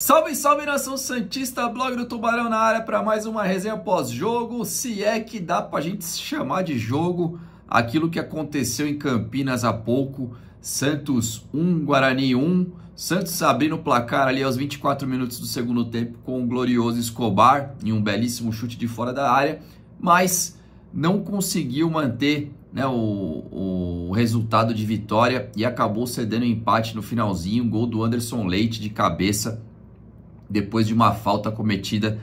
Salve, salve nação Santista, blog do Tubarão na área para mais uma resenha pós-jogo. Se é que dá para a gente chamar de jogo aquilo que aconteceu em Campinas há pouco: Santos 1, Guarani 1. Santos abrindo o placar ali aos 24 minutos do segundo tempo com o glorioso Escobar em um belíssimo chute de fora da área, mas não conseguiu manter né, o, o, resultado de vitória e acabou cedendo o empate no finalzinho. Gol do Anderson Leite de cabeça depois de uma falta cometida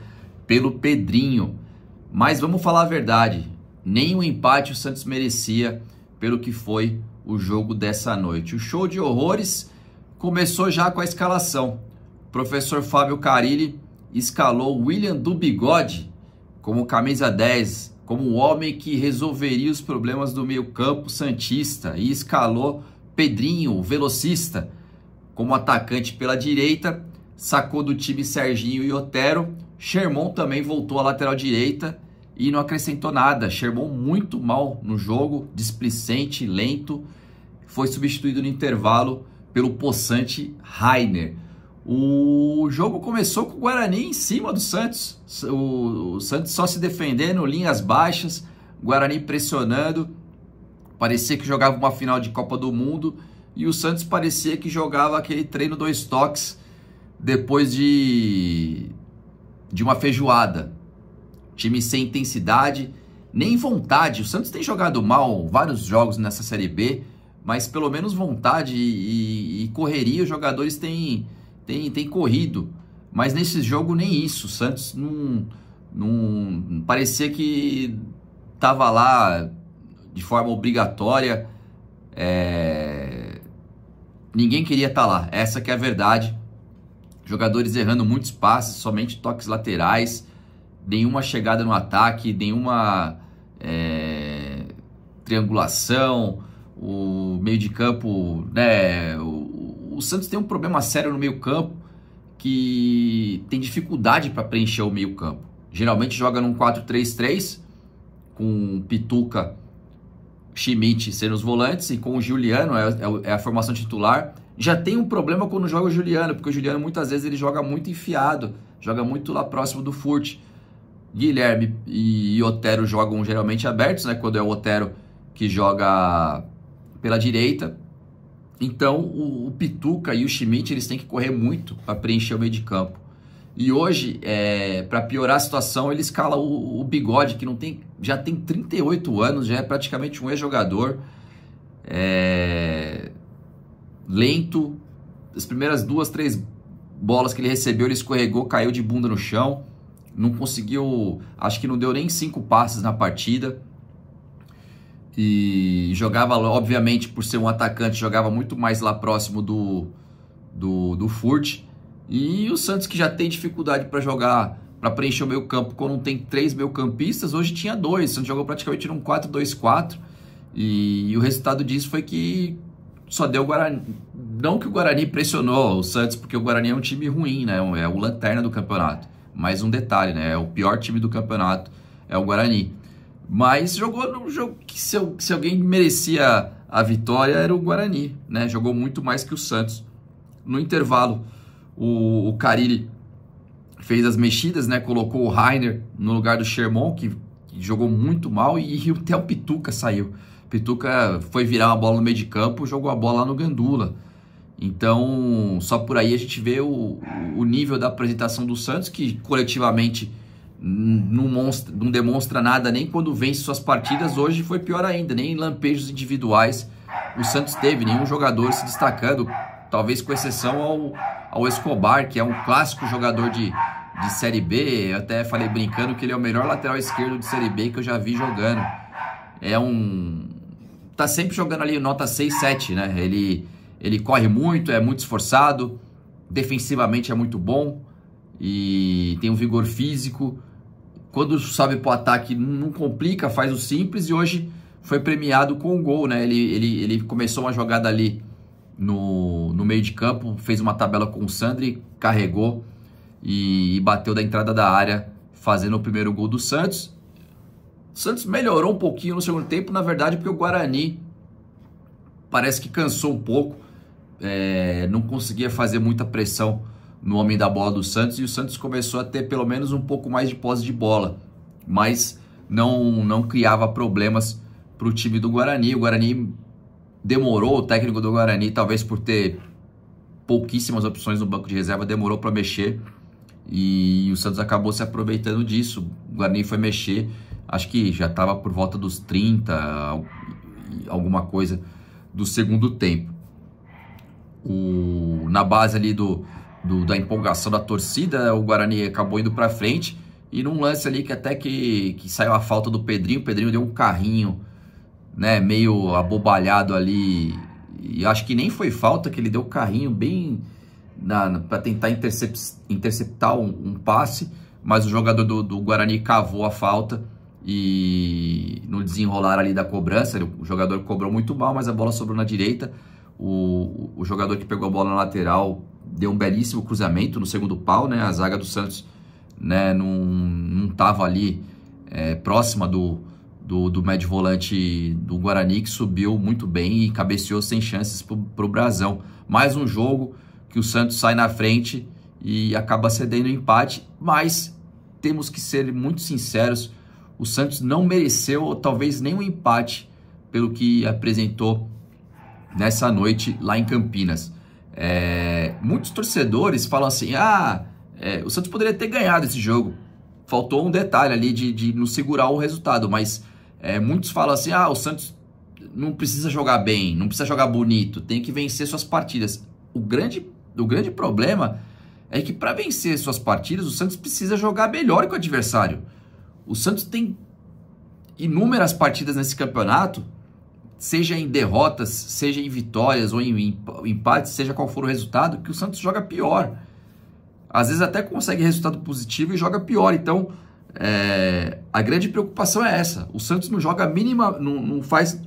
pelo Pedrinho. Mas vamos falar a verdade, nem o um empate o Santos merecia pelo que foi o jogo dessa noite. O show de horrores começou já com a escalação. O professor Fábio Carilli escalou William do Bigode como camisa 10, como o homem que resolveria os problemas do meio-campo santista e escalou Pedrinho, o velocista, como atacante pela direita sacou do time Serginho e Otero. Sherman também voltou à lateral direita e não acrescentou nada. Sherman muito mal no jogo, displicente, lento. Foi substituído no intervalo pelo possante Rainer. O jogo começou com o Guarani em cima do Santos. O, Santos só se defendendo, linhas baixas, Guarani pressionando. Parecia que jogava uma final de Copa do Mundo e o Santos parecia que jogava aquele treino dois toques depois de, de uma feijoada. Time sem intensidade, nem vontade. O Santos tem jogado mal vários jogos nessa Série B, mas pelo menos vontade e, e correria os jogadores têm, têm, têm corrido. Mas nesse jogo nem isso. O Santos não, não parecia que estava lá de forma obrigatória. É... Ninguém queria estar tá lá. Essa que é a verdade. Jogadores errando muitos passes, somente toques laterais, nenhuma chegada no ataque, nenhuma é, triangulação, o meio de campo, né? O, o Santos tem um problema sério no meio campo que tem dificuldade para preencher o meio campo. Geralmente joga num 4-3-3 com Pituca, Schmidt sendo os volantes e com o Juliano é, é, é a formação titular já tem um problema quando joga o Juliano, porque o Juliano muitas vezes ele joga muito enfiado, joga muito lá próximo do furt. Guilherme e Otero jogam geralmente abertos, né? Quando é o Otero que joga pela direita. Então o, o Pituca e o Schmidt eles têm que correr muito para preencher o meio de campo. E hoje, é, para piorar a situação, ele escala o, o, Bigode, que não tem, já tem 38 anos, já é praticamente um ex-jogador. É, lento. As primeiras duas, três bolas que ele recebeu, ele escorregou, caiu de bunda no chão. Não conseguiu, acho que não deu nem cinco passes na partida. E jogava, obviamente, por ser um atacante, jogava muito mais lá próximo do, do, do Furt. E o Santos, que já tem dificuldade para jogar, para preencher o meio campo, quando tem três meio campistas, hoje tinha dois. O Santos jogou praticamente num 4-2-4. E, e o resultado disso foi que só deu o Guarani. Não que o Guarani pressionou o Santos, porque o Guarani é um time ruim, né? É o lanterna do campeonato. Mais um detalhe, né? É o pior time do campeonato, é o Guarani. Mas jogou num jogo que se, se alguém merecia a vitória era o Guarani, né? Jogou muito mais que o Santos. No intervalo, o, o Carilli fez as mexidas, né? Colocou o Rainer no lugar do Sherman, que, que jogou muito mal, e, e até o Pituca saiu. Pituca foi virar uma bola no meio de campo, jogou a bola lá no Gandula. Então, só por aí a gente vê o, o nível da apresentação do Santos, que coletivamente não, monstra, não demonstra nada nem quando vence suas partidas. Hoje foi pior ainda, nem em lampejos individuais o Santos teve, nenhum jogador se destacando, talvez com exceção ao, ao Escobar, que é um clássico jogador de, de Série B. Eu até falei brincando que ele é o melhor lateral esquerdo de Série B que eu já vi jogando. É um, tá sempre jogando ali nota 6, 7, né? Ele, ele corre muito, é muito esforçado, defensivamente é muito bom e tem um vigor físico. Quando sobe pro ataque, não complica, faz o simples e hoje foi premiado com um gol, né? Ele, ele, ele começou uma jogada ali no, no meio de campo, fez uma tabela com o Sandri, carregou e, e bateu da entrada da área, fazendo o primeiro gol do Santos. O Santos melhorou um pouquinho no segundo tempo, na verdade, porque o Guarani parece que cansou um pouco, é, não conseguia fazer muita pressão no homem da bola do Santos e o Santos começou a ter pelo menos um pouco mais de posse de bola, mas não, não criava problemas para o time do Guarani. O Guarani demorou, o técnico do Guarani, talvez por ter pouquíssimas opções no banco de reserva, demorou para mexer e o Santos acabou se aproveitando disso. O Guarani foi mexer acho que já estava por volta dos 30, alguma coisa do segundo tempo. O, na base ali do, do, da empolgação da torcida, o Guarani acabou indo para frente e num lance ali que até que, que saiu a falta do Pedrinho, o Pedrinho deu um carrinho, né, meio abobalhado ali e acho que nem foi falta que ele deu o carrinho bem para tentar intercept, interceptar um, um, passe, mas o jogador do, do Guarani cavou a falta e no desenrolar ali da cobrança, o jogador cobrou muito mal, mas a bola sobrou na direita. O, o jogador que pegou a bola na lateral deu um belíssimo cruzamento no segundo pau, né? A zaga do Santos né, não estava ali é, próxima do, do, do médio volante do Guarani, que subiu muito bem e cabeceou sem chances para o Brasão. Mais um jogo que o Santos sai na frente e acaba cedendo o empate, mas temos que ser muito sinceros o Santos não mereceu, ou talvez nem um empate, pelo que apresentou nessa noite lá em Campinas. É, muitos torcedores falam assim: ah, é, o Santos poderia ter ganhado esse jogo. Faltou um detalhe ali de, de não segurar o resultado, mas é, muitos falam assim: ah, o Santos não precisa jogar bem, não precisa jogar bonito, tem que vencer suas partidas. O grande, o grande problema é que para vencer suas partidas, o Santos precisa jogar melhor que o adversário. O Santos tem inúmeras partidas nesse campeonato, seja em derrotas, seja em vitórias ou em empates, seja qual for o resultado, que o Santos joga pior. Às vezes até consegue resultado positivo e joga pior. Então, é, a grande preocupação é essa. O Santos não joga mínima, não, não faz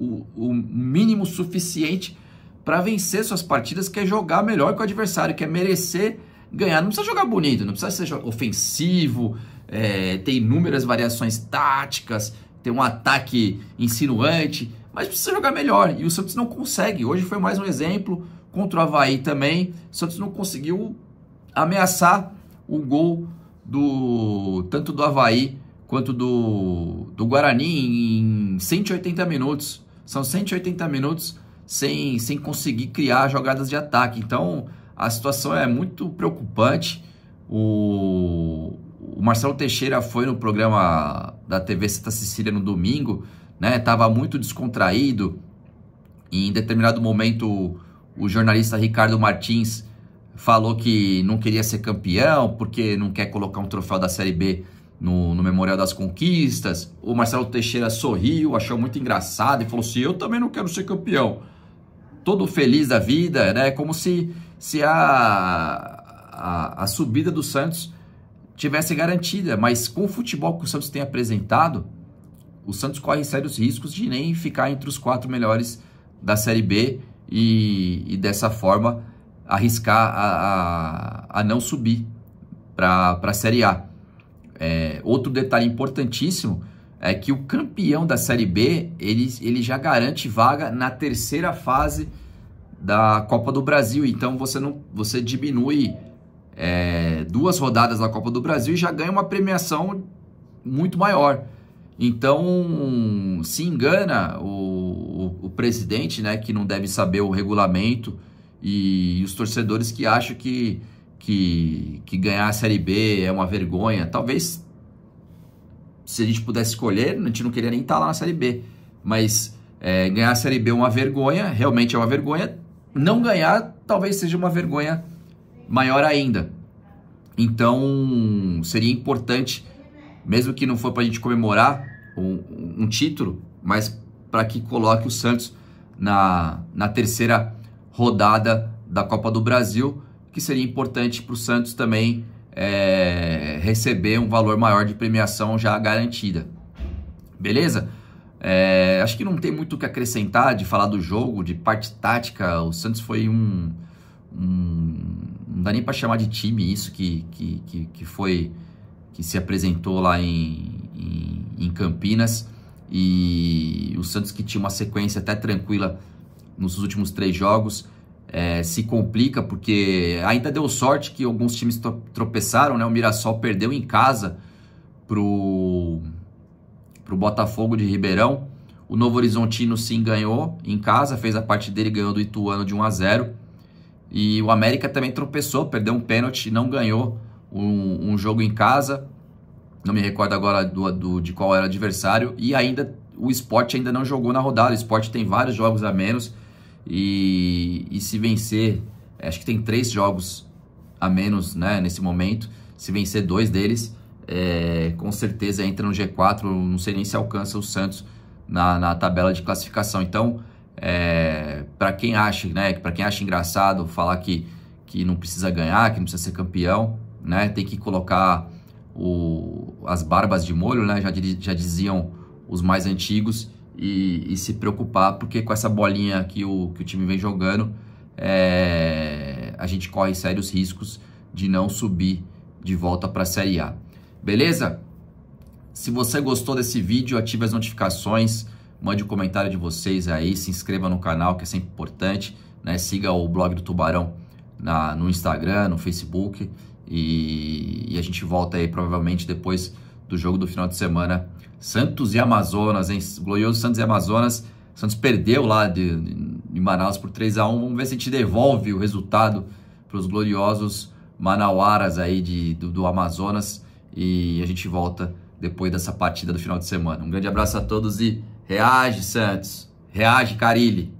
o, o mínimo suficiente para vencer suas partidas, que é jogar melhor que o adversário, que é merecer ganhar. Não precisa jogar bonito, não precisa ser ofensivo, é, tem inúmeras variações táticas, tem um ataque insinuante, mas precisa jogar melhor. E o Santos não consegue. Hoje foi mais um exemplo contra o Havaí também. O Santos não conseguiu ameaçar o gol do tanto do Havaí quanto do, do Guarani em 180 minutos. São 180 minutos sem, sem conseguir criar jogadas de ataque. Então a situação é muito preocupante. O, o Marcelo Teixeira foi no programa da TV Santa Cecília no domingo, né? Tava muito descontraído. E em determinado momento, o jornalista Ricardo Martins falou que não queria ser campeão porque não quer colocar um troféu da Série B no, no, Memorial das Conquistas. O Marcelo Teixeira sorriu, achou muito engraçado e falou assim: Eu também não quero ser campeão. Todo feliz da vida, né? Como se, se a, a, a subida do Santos tivesse garantida, mas com o futebol que o Santos tem apresentado, o Santos corre sérios riscos de nem ficar entre os quatro melhores da Série B e, e dessa forma arriscar a, a, a não subir para a Série A. É, outro detalhe importantíssimo é que o campeão da Série B ele, ele já garante vaga na terceira fase da Copa do Brasil. Então você não você diminui é, duas rodadas da Copa do Brasil e já ganha uma premiação muito maior. Então, se engana o, o, o presidente, né, que não deve saber o regulamento, e, e os torcedores que acham que, que, que ganhar a Série B é uma vergonha. Talvez, se a gente pudesse escolher, a gente não queria nem estar tá lá na Série B. Mas é, ganhar a Série B é uma vergonha, realmente é uma vergonha. Não ganhar talvez seja uma vergonha maior ainda. Então, seria importante, mesmo que não for para a gente comemorar um, um título, mas para que coloque o Santos na, na terceira rodada da Copa do Brasil, que seria importante para o Santos também é, receber um valor maior de premiação já garantida. Beleza? É, acho que não tem muito o que acrescentar de falar do jogo, de parte tática. O Santos foi um, um não dá nem para chamar de time isso que, que, que, que, foi que se apresentou lá em, em, em, Campinas e o Santos que tinha uma sequência até tranquila nos últimos três jogos é, se complica porque ainda deu sorte que alguns times tropeçaram né o Mirassol perdeu em casa pro pro Botafogo de Ribeirão o Novo Horizontino sim ganhou em casa fez a parte dele ganhando o Ituano de 1 a 0 e o América também tropeçou, perdeu um pênalti, não ganhou um, um, jogo em casa. Não me recordo agora do, do, de qual era o adversário. E ainda o esporte ainda não jogou na rodada. O esporte tem vários jogos a menos. E, e se vencer, é, acho que tem três jogos a menos né, nesse momento. Se vencer dois deles, é, com certeza entra no G4. Não sei nem se alcança o Santos na, na tabela de classificação. Então, é, para quem acha, né, para quem acha engraçado falar que, que não precisa ganhar, que não precisa ser campeão, né, tem que colocar o, as barbas de molho, né, já, já diziam os mais antigos, e, e, se preocupar, porque com essa bolinha que o, que o time vem jogando, é, a gente corre sérios riscos de não subir de volta para a Série A. Beleza? Se você gostou desse vídeo, ative as notificações, Mande o um comentário de vocês aí, se inscreva no canal, que é sempre importante. Né? Siga o blog do Tubarão na, no Instagram, no Facebook. E, e a gente volta aí provavelmente depois do jogo do final de semana. Santos e Amazonas, hein? Glorioso Santos e Amazonas. Santos perdeu lá de, de Manaus por 3 a 1 Vamos ver se a gente devolve o resultado para os gloriosos manauaras aí de, do, do Amazonas. E a gente volta depois dessa partida do final de semana. Um grande abraço a todos e Reage, Santos. Reage, Carilli.